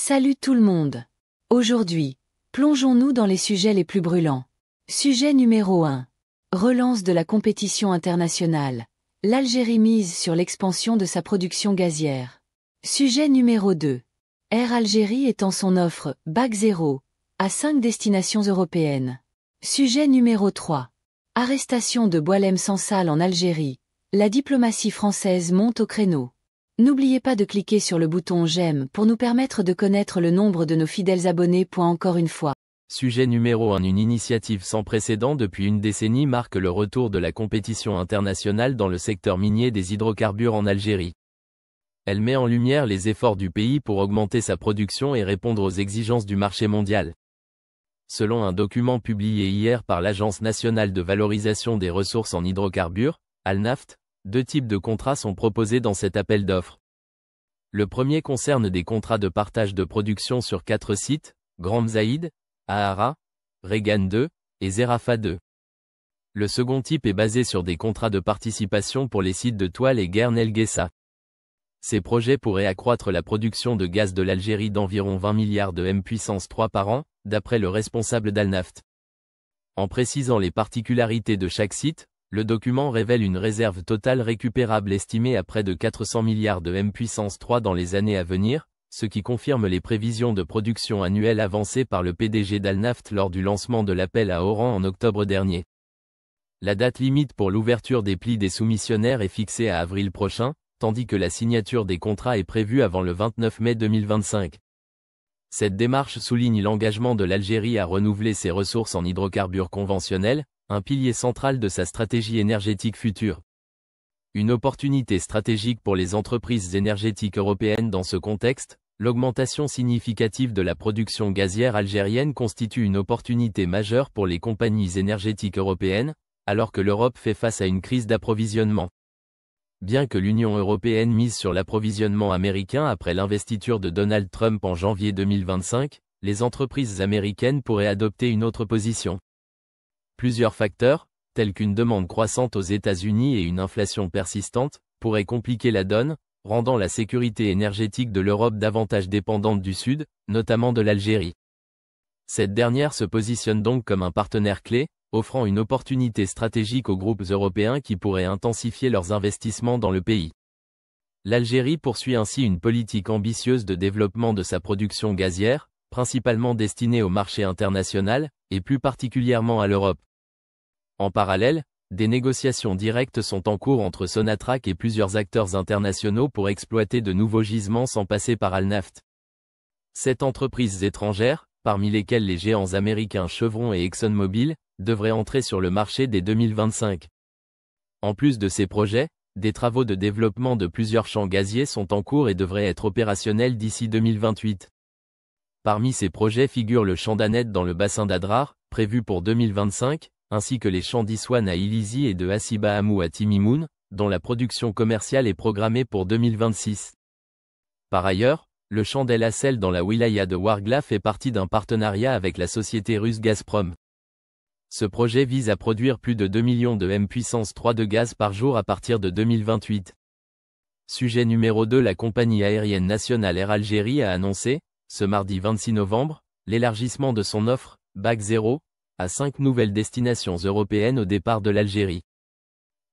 Salut tout le monde. Aujourd'hui, plongeons-nous dans les sujets les plus brûlants. Sujet numéro 1. Relance de la compétition internationale. L'Algérie mise sur l'expansion de sa production gazière. Sujet numéro 2. Air Algérie étend son offre Bac 0 à 5 destinations européennes. Sujet numéro 3. Arrestation de Boilem Sansal en Algérie. La diplomatie française monte au créneau. N'oubliez pas de cliquer sur le bouton J'aime pour nous permettre de connaître le nombre de nos fidèles abonnés. Encore une fois. Sujet numéro 1 Une initiative sans précédent depuis une décennie marque le retour de la compétition internationale dans le secteur minier des hydrocarbures en Algérie. Elle met en lumière les efforts du pays pour augmenter sa production et répondre aux exigences du marché mondial. Selon un document publié hier par l'Agence nationale de valorisation des ressources en hydrocarbures, ALNAFT, deux types de contrats sont proposés dans cet appel d'offres. Le premier concerne des contrats de partage de production sur quatre sites, Grand Zaïd, Ahara, Regan 2 et Zerafa 2. Le second type est basé sur des contrats de participation pour les sites de Toile et El Gessa. Ces projets pourraient accroître la production de gaz de l'Algérie d'environ 20 milliards de M puissance 3 par an, d'après le responsable d'Alnaft. En précisant les particularités de chaque site, le document révèle une réserve totale récupérable estimée à près de 400 milliards de M puissance 3 dans les années à venir, ce qui confirme les prévisions de production annuelle avancées par le PDG d'Alnaft lors du lancement de l'appel à Oran en octobre dernier. La date limite pour l'ouverture des plis des soumissionnaires est fixée à avril prochain, tandis que la signature des contrats est prévue avant le 29 mai 2025. Cette démarche souligne l'engagement de l'Algérie à renouveler ses ressources en hydrocarbures conventionnels, un pilier central de sa stratégie énergétique future. Une opportunité stratégique pour les entreprises énergétiques européennes dans ce contexte, l'augmentation significative de la production gazière algérienne constitue une opportunité majeure pour les compagnies énergétiques européennes, alors que l'Europe fait face à une crise d'approvisionnement. Bien que l'Union européenne mise sur l'approvisionnement américain après l'investiture de Donald Trump en janvier 2025, les entreprises américaines pourraient adopter une autre position. Plusieurs facteurs, tels qu'une demande croissante aux États-Unis et une inflation persistante, pourraient compliquer la donne, rendant la sécurité énergétique de l'Europe davantage dépendante du Sud, notamment de l'Algérie. Cette dernière se positionne donc comme un partenaire clé, offrant une opportunité stratégique aux groupes européens qui pourraient intensifier leurs investissements dans le pays. L'Algérie poursuit ainsi une politique ambitieuse de développement de sa production gazière, principalement destinée au marché international, et plus particulièrement à l'Europe. En parallèle, des négociations directes sont en cours entre Sonatrach et plusieurs acteurs internationaux pour exploiter de nouveaux gisements sans passer par Alnaft. Sept entreprises étrangères, parmi lesquelles les géants américains Chevron et ExxonMobil, devraient entrer sur le marché dès 2025. En plus de ces projets, des travaux de développement de plusieurs champs gaziers sont en cours et devraient être opérationnels d'ici 2028. Parmi ces projets figure le champ d'Annette dans le bassin d'Adrar, prévu pour 2025, ainsi que les champs d'Iswan à Ilizi et de Asiba Amou à Timimoun, dont la production commerciale est programmée pour 2026. Par ailleurs, le champ d'El Assel dans la wilaya de Wargla fait partie d'un partenariat avec la société russe Gazprom. Ce projet vise à produire plus de 2 millions de M puissance 3 de gaz par jour à partir de 2028. Sujet numéro 2 La compagnie aérienne nationale Air Algérie a annoncé, ce mardi 26 novembre, l'élargissement de son offre, BAC 0, à cinq nouvelles destinations européennes au départ de l'Algérie.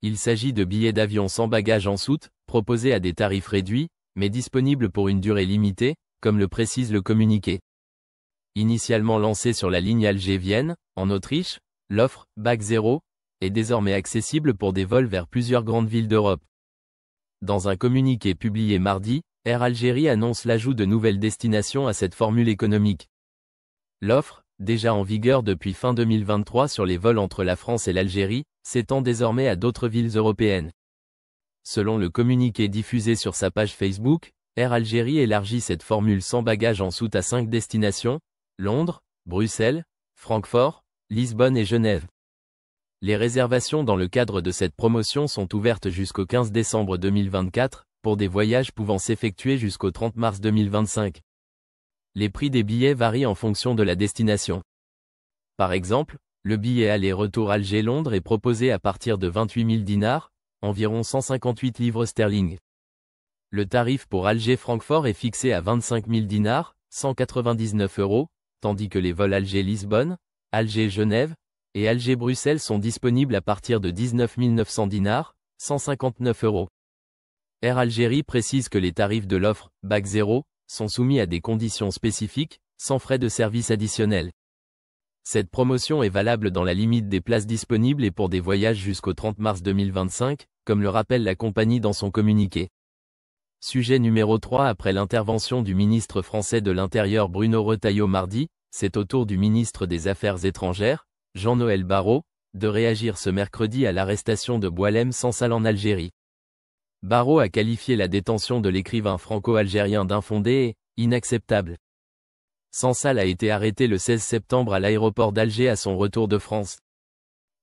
Il s'agit de billets d'avion sans bagages en soute, proposés à des tarifs réduits, mais disponibles pour une durée limitée, comme le précise le communiqué. Initialement lancé sur la ligne alger en Autriche, l'offre Bac 0 est désormais accessible pour des vols vers plusieurs grandes villes d'Europe. Dans un communiqué publié mardi, Air Algérie annonce l'ajout de nouvelles destinations à cette formule économique. L'offre déjà en vigueur depuis fin 2023 sur les vols entre la France et l'Algérie, s'étend désormais à d'autres villes européennes. Selon le communiqué diffusé sur sa page Facebook, Air Algérie élargit cette formule sans bagages en soute à cinq destinations, Londres, Bruxelles, Francfort, Lisbonne et Genève. Les réservations dans le cadre de cette promotion sont ouvertes jusqu'au 15 décembre 2024, pour des voyages pouvant s'effectuer jusqu'au 30 mars 2025 les prix des billets varient en fonction de la destination. Par exemple, le billet aller-retour Alger-Londres est proposé à partir de 28 000 dinars, environ 158 livres sterling. Le tarif pour Alger-Francfort est fixé à 25 000 dinars, 199 euros, tandis que les vols Alger-Lisbonne, Alger-Genève et Alger-Bruxelles sont disponibles à partir de 19 900 dinars, 159 euros. Air Algérie précise que les tarifs de l'offre, BAC 0, sont soumis à des conditions spécifiques, sans frais de service additionnels. Cette promotion est valable dans la limite des places disponibles et pour des voyages jusqu'au 30 mars 2025, comme le rappelle la compagnie dans son communiqué. Sujet numéro 3 Après l'intervention du ministre français de l'Intérieur Bruno Retailleau mardi, c'est au tour du ministre des Affaires étrangères, Jean-Noël Barrot, de réagir ce mercredi à l'arrestation de Boilem sans salle en Algérie. Barrault a qualifié la détention de l'écrivain franco-algérien d'infondée et inacceptable. Sansal a été arrêté le 16 septembre à l'aéroport d'Alger à son retour de France.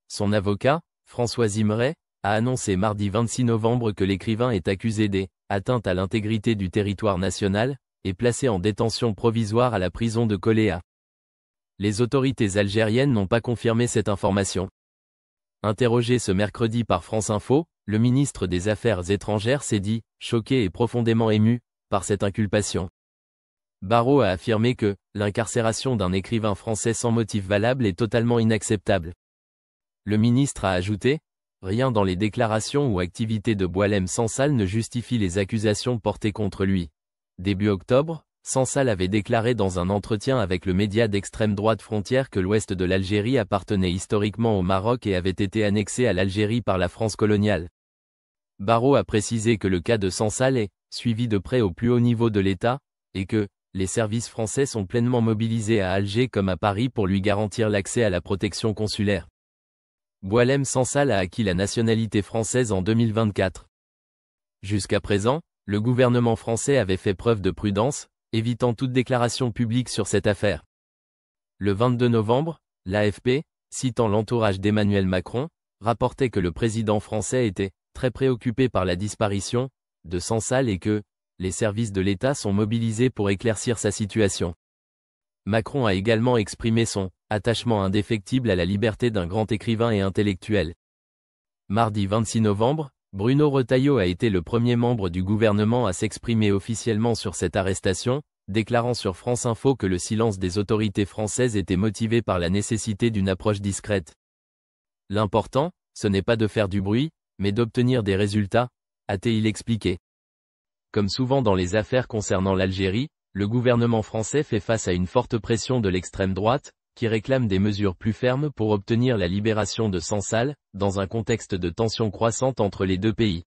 Son avocat, François Zimret, a annoncé mardi 26 novembre que l'écrivain est accusé des à l'intégrité du territoire national et placé en détention provisoire à la prison de Coléa. Les autorités algériennes n'ont pas confirmé cette information. Interrogé ce mercredi par France Info, le ministre des Affaires étrangères s'est dit, choqué et profondément ému, par cette inculpation. Barrault a affirmé que, l'incarcération d'un écrivain français sans motif valable est totalement inacceptable. Le ministre a ajouté, rien dans les déclarations ou activités de Boilem salle ne justifie les accusations portées contre lui. Début octobre, Sansal avait déclaré dans un entretien avec le média d'extrême droite frontière que l'ouest de l'Algérie appartenait historiquement au Maroc et avait été annexé à l'Algérie par la France coloniale. Barrault a précisé que le cas de Sansal est suivi de près au plus haut niveau de l'État, et que les services français sont pleinement mobilisés à Alger comme à Paris pour lui garantir l'accès à la protection consulaire. Boilem Sansal a acquis la nationalité française en 2024. Jusqu'à présent, le gouvernement français avait fait preuve de prudence, évitant toute déclaration publique sur cette affaire. Le 22 novembre, l'AFP, citant l'entourage d'Emmanuel Macron, rapportait que le président français était très préoccupé par la disparition de Sansal et que les services de l'État sont mobilisés pour éclaircir sa situation. Macron a également exprimé son attachement indéfectible à la liberté d'un grand écrivain et intellectuel. Mardi 26 novembre, Bruno Retailleau a été le premier membre du gouvernement à s'exprimer officiellement sur cette arrestation, déclarant sur France Info que le silence des autorités françaises était motivé par la nécessité d'une approche discrète. L'important, ce n'est pas de faire du bruit, mais d'obtenir des résultats, a-t-il expliqué. Comme souvent dans les affaires concernant l'Algérie, le gouvernement français fait face à une forte pression de l'extrême droite, qui réclament des mesures plus fermes pour obtenir la libération de Sansal, dans un contexte de tensions croissantes entre les deux pays.